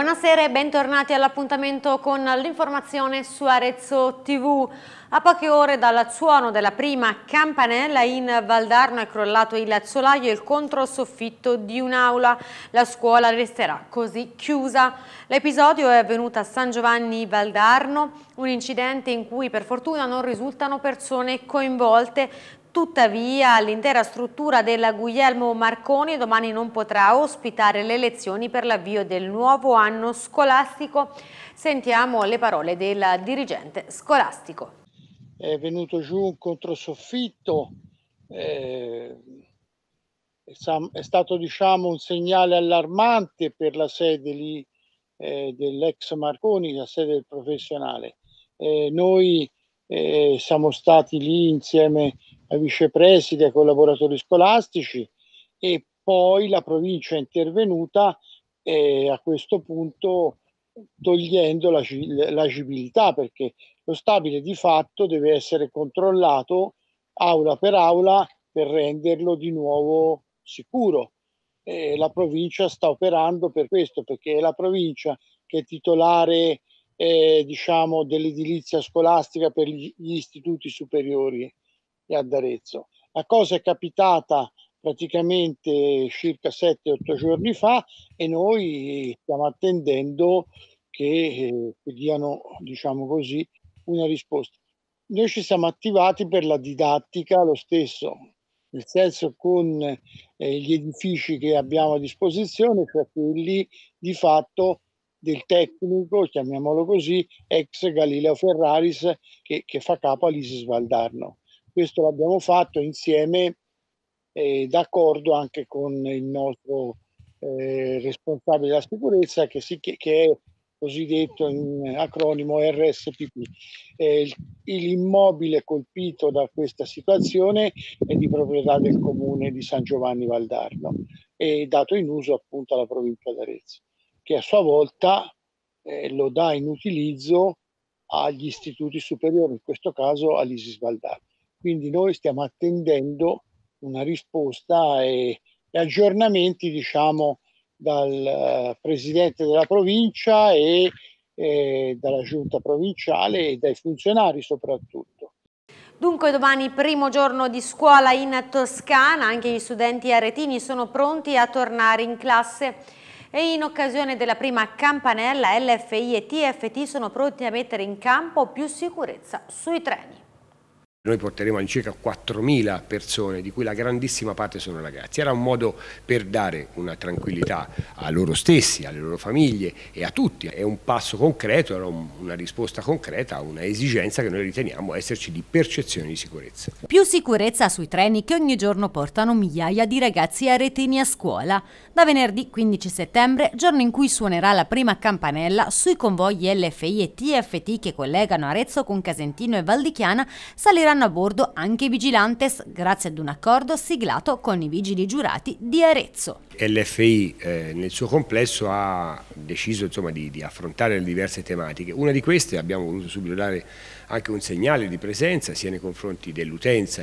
Buonasera e bentornati all'appuntamento con l'informazione su Arezzo TV. A poche ore dal suono della prima campanella in Valdarno è crollato il solaio e il controsoffitto di un'aula. La scuola resterà così chiusa. L'episodio è avvenuto a San Giovanni Valdarno, un incidente in cui per fortuna non risultano persone coinvolte. Tuttavia l'intera struttura della Guglielmo Marconi domani non potrà ospitare le lezioni per l'avvio del nuovo anno scolastico. Sentiamo le parole del dirigente scolastico. È venuto giù un controsoffitto, eh, è stato diciamo, un segnale allarmante per la sede lì, eh, dell'ex Marconi, la sede del professionale. Eh, noi eh, siamo stati lì insieme a vicepresidi, ai collaboratori scolastici e poi la provincia è intervenuta eh, a questo punto togliendo l'agibilità perché lo stabile di fatto deve essere controllato aula per aula per renderlo di nuovo sicuro. Eh, la provincia sta operando per questo perché è la provincia che è titolare eh, diciamo, dell'edilizia scolastica per gli istituti superiori e ad Arezzo. La cosa è capitata praticamente circa 7-8 giorni fa e noi stiamo attendendo che eh, diano, diciamo così, una risposta. Noi ci siamo attivati per la didattica lo stesso, nel senso con eh, gli edifici che abbiamo a disposizione, cioè quelli di fatto del tecnico, chiamiamolo così, ex Galileo Ferraris, che, che fa capo all'Isis Valdarno. Questo l'abbiamo fatto insieme e d'accordo anche con il nostro eh, responsabile della sicurezza che, si, che, che è cosiddetto in acronimo RSPP. Eh, l'immobile colpito da questa situazione è di proprietà del comune di San Giovanni Valdarno e dato in uso appunto alla provincia d'Arezzo, che a sua volta eh, lo dà in utilizzo agli istituti superiori, in questo caso all'Isis Valdarno. Quindi noi stiamo attendendo una risposta e, e aggiornamenti, diciamo, dal eh, presidente della provincia e eh, dalla giunta provinciale e dai funzionari soprattutto. Dunque domani primo giorno di scuola in Toscana, anche gli studenti aretini sono pronti a tornare in classe e in occasione della prima campanella LFI e TFT sono pronti a mettere in campo più sicurezza sui treni. Noi porteremo all'incirca 4.000 persone, di cui la grandissima parte sono ragazzi. Era un modo per dare una tranquillità a loro stessi, alle loro famiglie e a tutti. È un passo concreto, era una risposta concreta a una esigenza che noi riteniamo esserci di percezione di sicurezza. Più sicurezza sui treni che ogni giorno portano migliaia di ragazzi a retini a scuola. Da venerdì 15 settembre, giorno in cui suonerà la prima campanella sui convogli LFI e TFT che collegano Arezzo con Casentino e Valdichiana, salirà saranno a bordo anche i vigilantes, grazie ad un accordo siglato con i vigili giurati di Arezzo. L'FI eh, nel suo complesso ha deciso insomma, di, di, affrontare le diverse tematiche. Una di queste abbiamo voluto subito dare anche un segnale di presenza sia nei confronti dell'utenza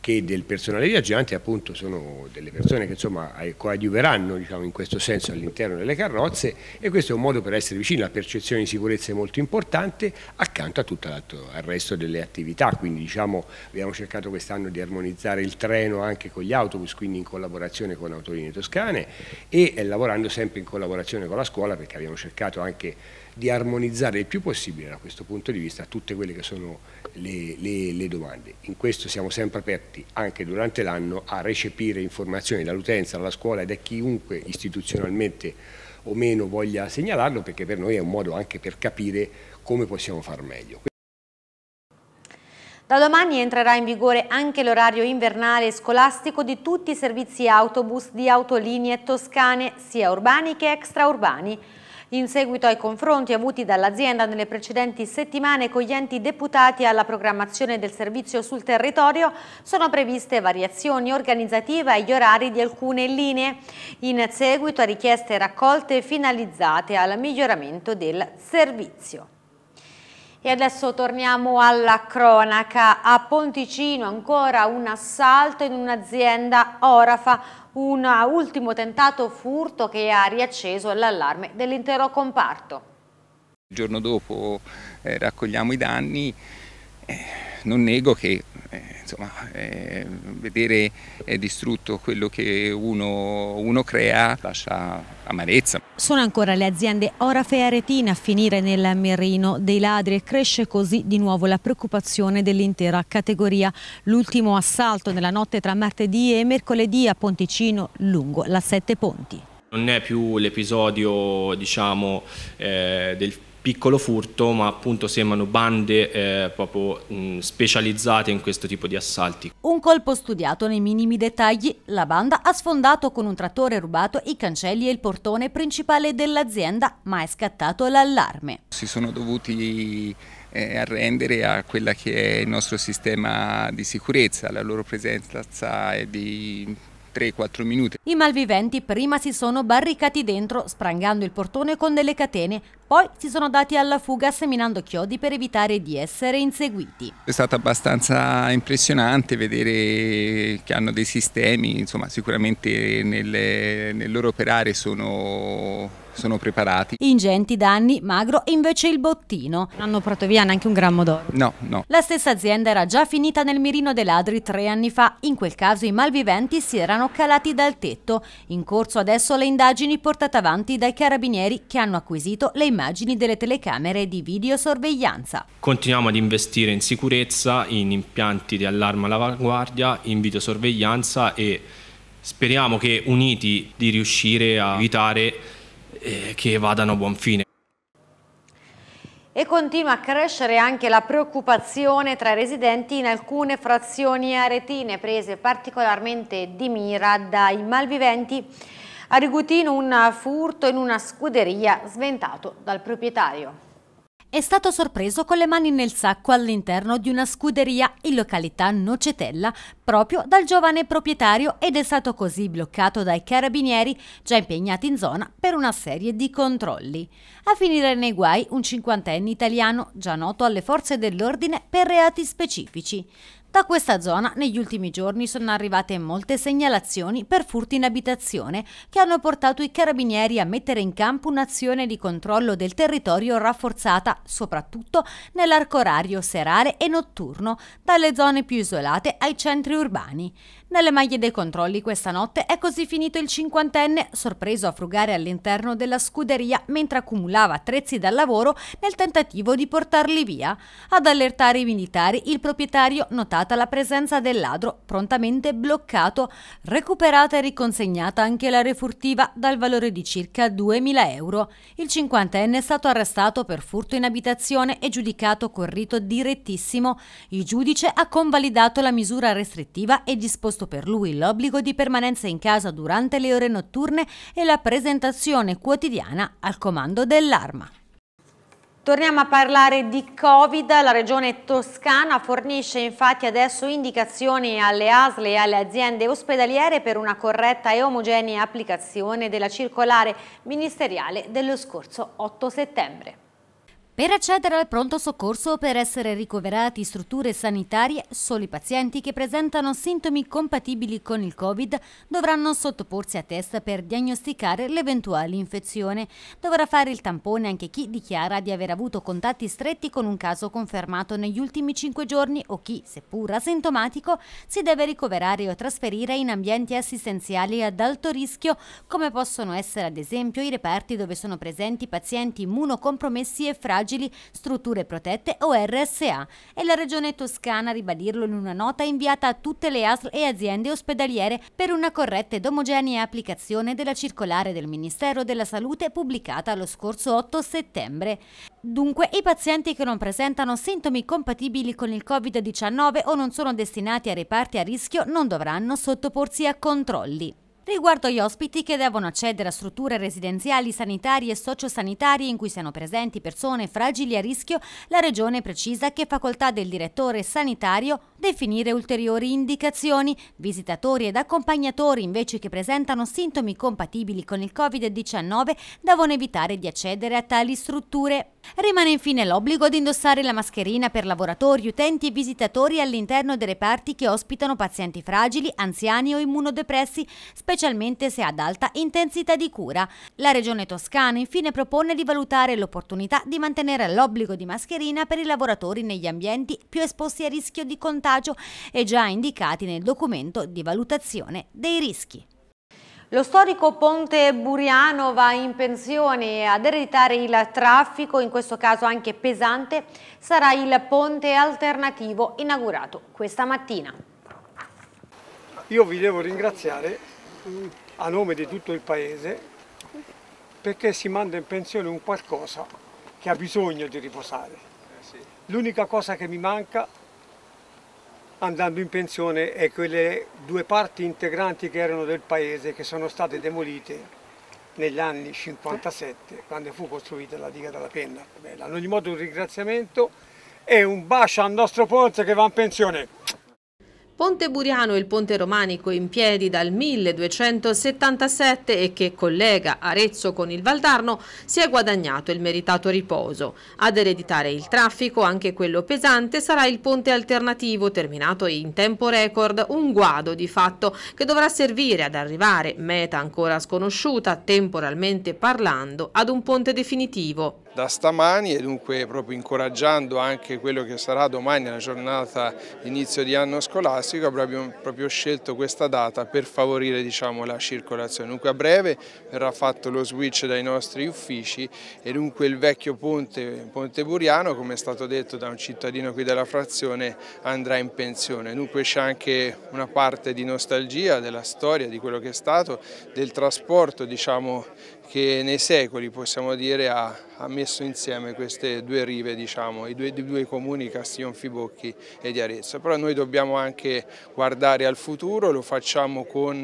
che del personale viaggiante appunto sono delle persone che insomma eh, coadiuveranno diciamo, in questo senso all'interno delle carrozze e questo è un modo per essere vicini, la percezione di sicurezza è molto importante accanto a tutto il resto delle attività, quindi diciamo, abbiamo cercato quest'anno di armonizzare il treno anche con gli autobus, quindi in collaborazione con Autoline Toscane e eh, lavorando sempre in collaborazione con la scuola perché abbiamo cercato anche di armonizzare il più possibile da questo punto di vista tutte quelle che sono le, le, le domande. In questo siamo sempre aperti anche durante l'anno a recepire informazioni dall'utenza, dalla scuola e da chiunque istituzionalmente o meno voglia segnalarlo perché per noi è un modo anche per capire come possiamo far meglio. Da domani entrerà in vigore anche l'orario invernale scolastico di tutti i servizi autobus di autolinee toscane, sia urbani che extraurbani in seguito ai confronti avuti dall'azienda nelle precedenti settimane con gli enti deputati alla programmazione del servizio sul territorio, sono previste variazioni organizzative agli orari di alcune linee, in seguito a richieste raccolte finalizzate al miglioramento del servizio. E adesso torniamo alla cronaca. A Ponticino ancora un assalto in un'azienda Orafa un ultimo tentato furto che ha riacceso l'allarme dell'intero comparto. Il giorno dopo eh, raccogliamo i danni, eh, non nego che insomma, eh, vedere eh, distrutto quello che uno, uno crea lascia amarezza. Sono ancora le aziende Orafe e Aretina a finire nel mirino dei ladri e cresce così di nuovo la preoccupazione dell'intera categoria. L'ultimo assalto nella notte tra martedì e mercoledì a Ponticino lungo la Sette Ponti. Non è più l'episodio diciamo, eh, del piccolo furto, ma appunto sembrano bande eh, proprio mh, mm, specializzate in questo tipo di assalti. Un colpo studiato nei minimi dettagli, la banda ha sfondato con un trattore rubato i cancelli e il portone principale dell'azienda, ma è scattato l'allarme. Si sono dovuti eh, arrendere a quella che è il nostro sistema di sicurezza, la loro presenza è di 3-4 minuti. I malviventi prima si sono barricati dentro, sprangando il portone con delle catene, poi si sono dati alla fuga seminando chiodi per evitare di essere inseguiti. È stato abbastanza impressionante vedere che hanno dei sistemi, insomma sicuramente nel, nel loro operare sono sono preparati. Ingenti danni, magro invece il bottino. Non hanno portato via neanche un grammo d'oro. No, no. La stessa azienda era già finita nel mirino dei ladri tre anni fa. In quel caso i malviventi si erano calati dal tetto. In corso adesso le indagini portate avanti dai carabinieri che hanno acquisito le immagini delle telecamere di videosorveglianza. Continuiamo ad investire in sicurezza, in impianti di allarme all'avanguardia, in videosorveglianza e speriamo che uniti di riuscire a evitare eh, che vadano a buon fine. E continua a crescere anche la preoccupazione tra i residenti in alcune frazioni aretine, prese particolarmente di mira dai malviventi. A Rigutino un furto in una scuderia sventato dal proprietario è stato sorpreso con le mani nel sacco all'interno di una scuderia in località Nocetella proprio dal giovane proprietario ed è stato così bloccato dai carabinieri già impegnati in zona per una serie di controlli. A finire nei guai un cinquantenne italiano già noto alle forze dell'ordine per reati specifici. Da questa zona negli ultimi giorni sono arrivate molte segnalazioni per furti in abitazione che hanno portato i carabinieri a mettere in campo un'azione di controllo del territorio rafforzata, soprattutto nell'arco orario serale e notturno, dalle zone più isolate ai centri urbani. Nelle maglie dei controlli questa notte è così finito il cinquantenne, sorpreso a frugare all'interno della scuderia mentre accumulava attrezzi dal lavoro nel tentativo di portarli via. Ad allertare i militari il proprietario notata la presenza del ladro, prontamente bloccato, recuperata e riconsegnata anche la refurtiva dal valore di circa 2.000 euro. Il cinquantenne è stato arrestato per furto in abitazione e giudicato corrito direttissimo. Il giudice ha convalidato la misura restrittiva e disposto imposto per lui l'obbligo di permanenza in casa durante le ore notturne e la presentazione quotidiana al comando dell'arma. Torniamo a parlare di Covid, la regione toscana fornisce infatti adesso indicazioni alle ASL e alle aziende ospedaliere per una corretta e omogenea applicazione della circolare ministeriale dello scorso 8 settembre. Per accedere al pronto soccorso o per essere ricoverati in strutture sanitarie, solo i pazienti che presentano sintomi compatibili con il Covid dovranno sottoporsi a test per diagnosticare l'eventuale infezione. Dovrà fare il tampone anche chi dichiara di aver avuto contatti stretti con un caso confermato negli ultimi 5 giorni o chi, seppur asintomatico, si deve ricoverare o trasferire in ambienti assistenziali ad alto rischio, come possono essere ad esempio i reparti dove sono presenti pazienti immunocompromessi e fragili fragili, strutture protette o RSA. E la Regione Toscana a ribadirlo in una nota inviata a tutte le ASL e aziende ospedaliere per una corretta ed omogenea applicazione della circolare del Ministero della Salute pubblicata lo scorso 8 settembre. Dunque, i pazienti che non presentano sintomi compatibili con il Covid-19 o non sono destinati a reparti a rischio non dovranno sottoporsi a controlli riguardo agli ospiti che devono accedere a strutture residenziali, sanitarie e sociosanitarie in cui siano presenti persone fragili a rischio, la Regione precisa che è facoltà del direttore sanitario definire ulteriori indicazioni. Visitatori ed accompagnatori invece che presentano sintomi compatibili con il Covid-19 devono evitare di accedere a tali strutture. Rimane infine l'obbligo di indossare la mascherina per lavoratori, utenti e visitatori all'interno dei reparti che ospitano pazienti fragili, anziani o immunodepressi, specialmente se ad alta intensità di cura. La Regione Toscana infine propone di valutare l'opportunità di mantenere l'obbligo di mascherina per i lavoratori negli ambienti più esposti a rischio di contagio e già indicati nel documento di valutazione dei rischi. Lo storico ponte Buriano va in pensione e ad ereditare il traffico, in questo caso anche pesante, sarà il ponte alternativo inaugurato questa mattina. Io vi devo ringraziare mm, a nome di tutto il paese perché si manda in pensione un qualcosa che ha bisogno di riposare. Eh L'unica cosa che mi manca andando in pensione e quelle due parti integranti che erano del paese che sono state demolite negli anni 57 quando fu costruita la diga della penna. Beh, in ogni modo un ringraziamento e un bacio al nostro ponte che va in pensione. Ponte Buriano e il ponte romanico in piedi dal 1277 e che collega Arezzo con il Valdarno si è guadagnato il meritato riposo. Ad ereditare il traffico, anche quello pesante, sarà il ponte alternativo terminato in tempo record, un guado di fatto che dovrà servire ad arrivare, meta ancora sconosciuta, temporalmente parlando, ad un ponte definitivo da stamani e dunque proprio incoraggiando anche quello che sarà domani la giornata inizio di anno scolastico Classico abbiamo proprio scelto questa data per favorire diciamo, la circolazione. Dunque a breve verrà fatto lo switch dai nostri uffici e dunque il vecchio ponte, ponte Buriano, come è stato detto da un cittadino qui della frazione, andrà in pensione. Dunque c'è anche una parte di nostalgia della storia, di quello che è stato, del trasporto diciamo, che nei secoli possiamo dire ha, ha messo insieme queste due rive, diciamo, i due, due comuni Castiglion Fibocchi e di Arezzo. Però noi dobbiamo anche guardare al futuro, lo facciamo con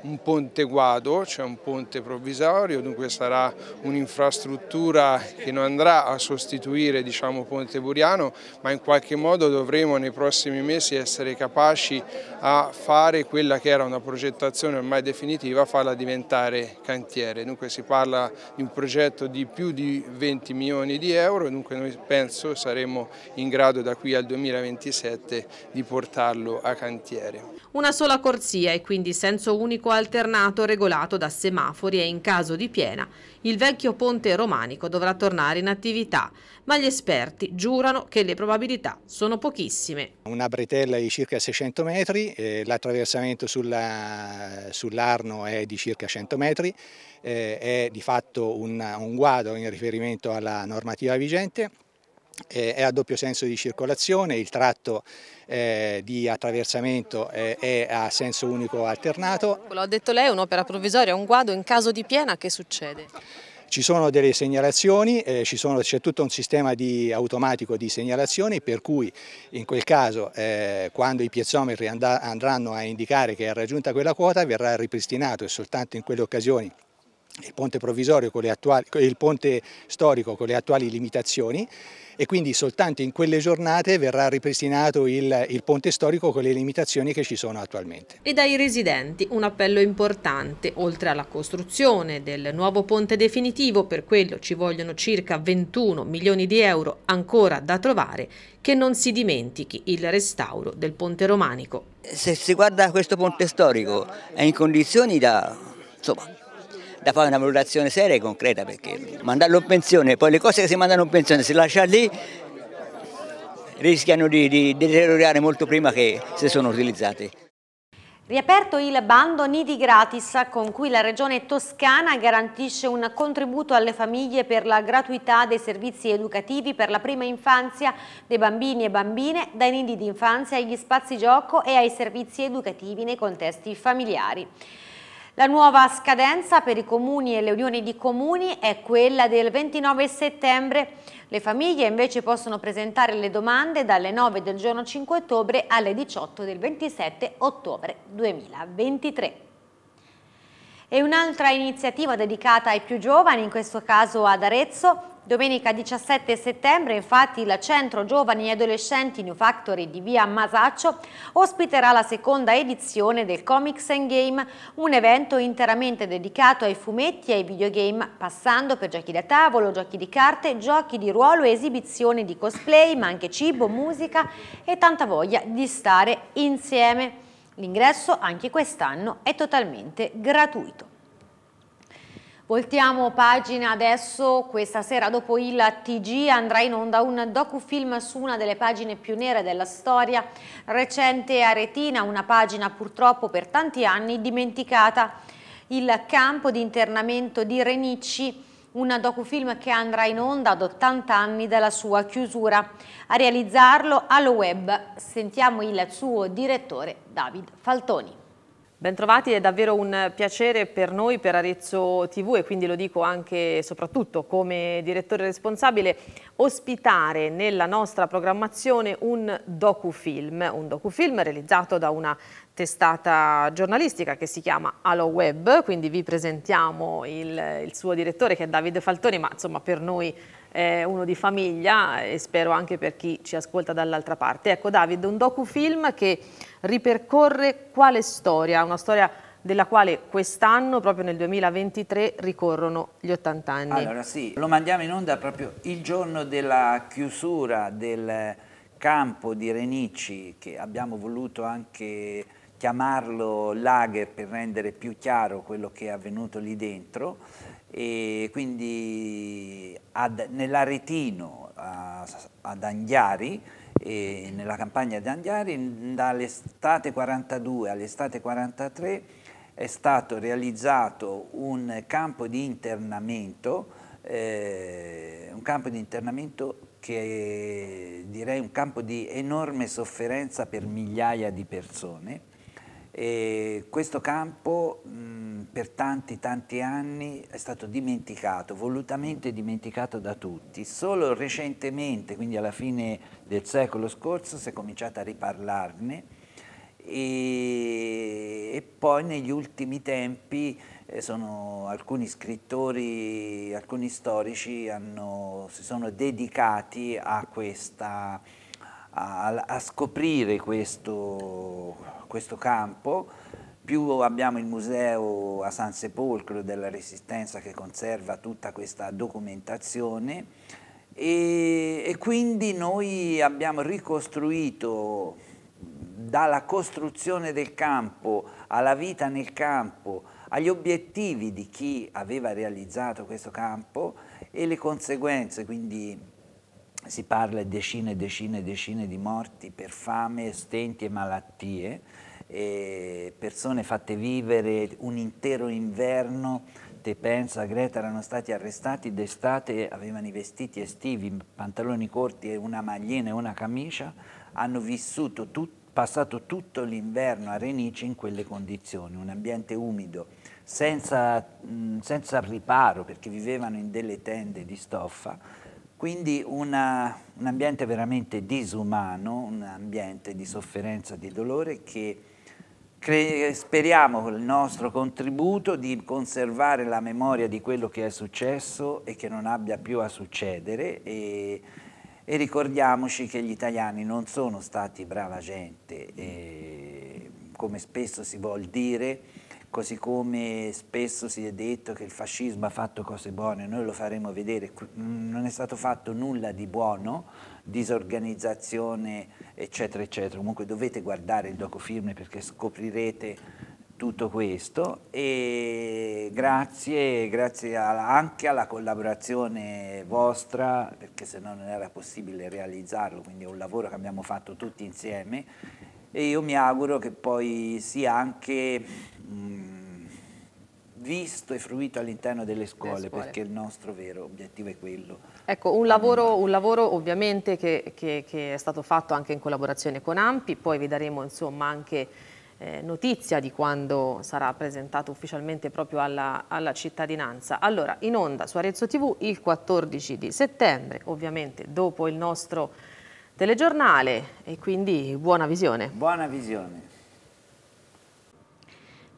un ponte guado, cioè un ponte provvisorio, dunque sarà un'infrastruttura che non andrà a sostituire diciamo, Ponte Buriano, ma in qualche modo dovremo nei prossimi mesi essere capaci a fare quella che era una progettazione ormai definitiva, farla diventare cantiere. Dunque si può parla di un progetto di più di 20 milioni di euro, dunque noi penso saremo in grado da qui al 2027 di portarlo a cantiere. Una sola corsia e quindi senso unico alternato regolato da semafori e in caso di piena il vecchio ponte romanico dovrà tornare in attività, ma gli esperti giurano che le probabilità sono pochissime. Una bretella di circa 600 metri, eh, l'attraversamento sull'Arno sull è di circa 100 metri, eh, è di fatto un, un guado in riferimento alla normativa vigente eh, è a doppio senso di circolazione, il tratto eh, di attraversamento eh, è a senso unico alternato. Lo ha detto lei, è un'opera provvisoria, un guado, in caso di piena che succede? Ci sono delle segnalazioni, eh, c'è tutto un sistema di automatico di segnalazioni per cui in quel caso eh, quando i piezometri andranno a indicare che è raggiunta quella quota verrà ripristinato e soltanto in quelle occasioni il ponte, con attuali, il ponte storico con le attuali limitazioni e quindi soltanto in quelle giornate verrà ripristinato il, il ponte storico con le limitazioni che ci sono attualmente. E dai residenti un appello importante, oltre alla costruzione del nuovo ponte definitivo, per quello ci vogliono circa 21 milioni di euro ancora da trovare, che non si dimentichi il restauro del ponte romanico. Se si guarda questo ponte storico è in condizioni da... Insomma, da fare una valutazione seria e concreta perché mandarlo in pensione, poi le cose che si mandano in pensione si lascia lì rischiano di, di deteriorare molto prima che se sono utilizzate. Riaperto il bando Nidi Gratis con cui la Regione Toscana garantisce un contributo alle famiglie per la gratuità dei servizi educativi per la prima infanzia dei bambini e bambine, dai nidi d'infanzia agli spazi gioco e ai servizi educativi nei contesti familiari. La nuova scadenza per i comuni e le unioni di comuni è quella del 29 settembre. Le famiglie invece possono presentare le domande dalle 9 del giorno 5 ottobre alle 18 del 27 ottobre 2023. E un'altra iniziativa dedicata ai più giovani, in questo caso ad Arezzo, Domenica 17 settembre infatti il Centro Giovani e Adolescenti New Factory di via Masaccio ospiterà la seconda edizione del Comics and Game, un evento interamente dedicato ai fumetti e ai videogame, passando per giochi da tavolo, giochi di carte, giochi di ruolo e esibizioni di cosplay, ma anche cibo, musica e tanta voglia di stare insieme. L'ingresso anche quest'anno è totalmente gratuito. Voltiamo pagina adesso, questa sera dopo il TG andrà in onda un docufilm su una delle pagine più nere della storia recente aretina, una pagina purtroppo per tanti anni dimenticata, il campo di internamento di Renicci, un docufilm che andrà in onda ad 80 anni dalla sua chiusura. A realizzarlo allo web sentiamo il suo direttore David Faltoni. Bentrovati, è davvero un piacere per noi, per Arezzo TV e quindi lo dico anche e soprattutto come direttore responsabile, ospitare nella nostra programmazione un docufilm, un docufilm realizzato da una testata giornalistica che si chiama Allo Web, quindi vi presentiamo il, il suo direttore che è Davide Faltoni, ma insomma per noi eh, uno di famiglia e spero anche per chi ci ascolta dall'altra parte. Ecco Davide, un docufilm che ripercorre quale storia? Una storia della quale quest'anno, proprio nel 2023, ricorrono gli 80 anni. Allora sì, lo mandiamo in onda proprio il giorno della chiusura del campo di Renici che abbiamo voluto anche chiamarlo lager per rendere più chiaro quello che è avvenuto lì dentro e quindi ad, nell'Aretino ad Anghiari nella campagna di Anghiari dall'estate 42 all'estate 43 è stato realizzato un campo di internamento, eh, un campo di internamento che è, direi un campo di enorme sofferenza per migliaia di persone e questo campo mh, mm, per tanti tanti anni è stato dimenticato, volutamente dimenticato da tutti. Solo recentemente, quindi alla fine del secolo scorso, si è cominciato a riparlarne e, e poi negli ultimi tempi eh, sono, alcuni scrittori, alcuni storici hanno, si sono dedicati a, questa, a, a scoprire questo questo campo, più abbiamo il museo a San Sepolcro della Resistenza che conserva tutta questa documentazione e, e quindi noi abbiamo ricostruito dalla costruzione del campo alla vita nel campo, agli obiettivi di chi aveva realizzato questo campo e le conseguenze, quindi si parla di decine e decine e decine di morti per fame, stenti e malattie, e persone fatte vivere un intero inverno, te pensa, Greta erano stati arrestati d'estate, avevano i vestiti estivi, pantaloni corti e una maglina e una camicia, hanno vissuto tutto passato tutto l'inverno a Renice in quelle condizioni, un ambiente umido, senza, senza riparo perché vivevano in delle tende di stoffa, quindi una, un ambiente veramente disumano, un ambiente di sofferenza e di dolore che speriamo con il nostro contributo di conservare la memoria di quello che è successo e che non abbia più a succedere e, e ricordiamoci che gli italiani non sono stati brava gente, e, come spesso si vuol dire, così come spesso si è detto che il fascismo ha fatto cose buone, noi lo faremo vedere, mm, non è stato fatto nulla di buono, disorganizzazione eccetera eccetera, comunque dovete guardare il docufilm perché scoprirete tutto questo e grazie, grazie anche alla collaborazione vostra perché se no non era possibile realizzarlo, quindi è un lavoro che abbiamo fatto tutti insieme e io mi auguro che poi sia anche visto e fruito all'interno delle scuole, delle scuole, perché il nostro vero obiettivo è quello. Ecco, un lavoro, un lavoro ovviamente che, che, che, è stato fatto anche in collaborazione con Ampi, poi vi daremo insomma anche eh, notizia di quando sarà presentato ufficialmente proprio alla, alla cittadinanza. Allora, in onda su Arezzo TV il 14 di settembre, ovviamente dopo il nostro telegiornale e quindi buona visione. Buona visione.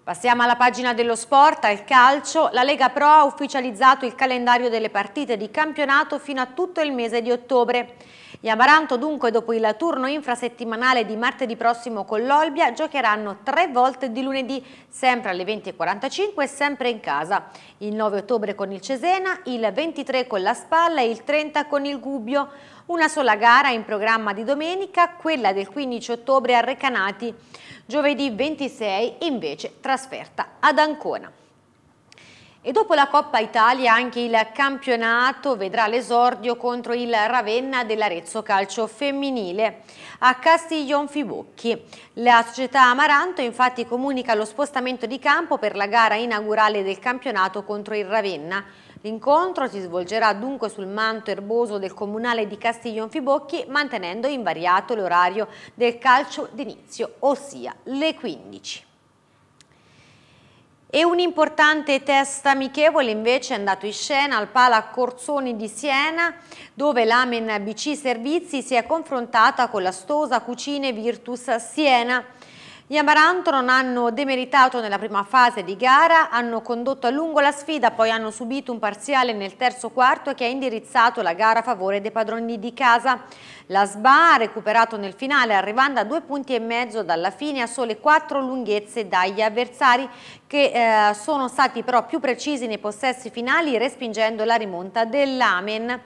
Passiamo alla pagina dello sport, al calcio. La Lega Pro ha ufficializzato il calendario delle partite di campionato fino a tutto il mese di ottobre. Gli Amaranto dunque dopo il turno infrasettimanale di martedì prossimo con l'Olbia giocheranno tre volte di lunedì, sempre alle 20.45 e sempre in casa. Il 9 ottobre con il Cesena, il 23 con la Spalla e il 30 con il Gubbio. Una sola gara in programma di domenica, quella del 15 ottobre a Recanati. Giovedì 26 invece trasferta ad Ancona. E dopo la Coppa Italia anche il campionato vedrà l'esordio contro il Ravenna dell'Arezzo Calcio Femminile a Castiglion Fibocchi. La società Amaranto infatti comunica lo spostamento di campo per la gara inaugurale del campionato contro il Ravenna. L'incontro si svolgerà dunque sul manto erboso del comunale di Castiglion Fibocchi mantenendo invariato l'orario del calcio d'inizio, ossia le 15. E un importante test amichevole invece è andato in scena al Pala Corzoni di Siena, dove l'Amen BC Servizi si è confrontata con la Stosa Cucine Virtus Siena. Gli Amaranto non hanno demeritato nella prima fase di gara, hanno condotto a lungo la sfida, poi hanno subito un parziale nel terzo quarto che ha indirizzato la gara a favore dei padroni di casa. La SBA ha recuperato nel finale arrivando a due punti e mezzo dalla fine a sole quattro lunghezze dagli avversari che eh, sono stati però più precisi nei possessi finali respingendo la rimonta dell'Amen.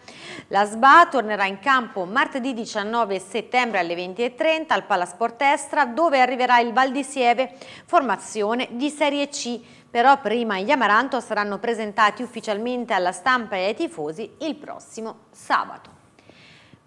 La SBA tornerà in campo martedì 19 settembre alle 20.30 al Palasport Estra dove arriverà il Val di Sieve, formazione di Serie C. Però prima gli Amaranto saranno presentati ufficialmente alla stampa e ai tifosi il prossimo sabato.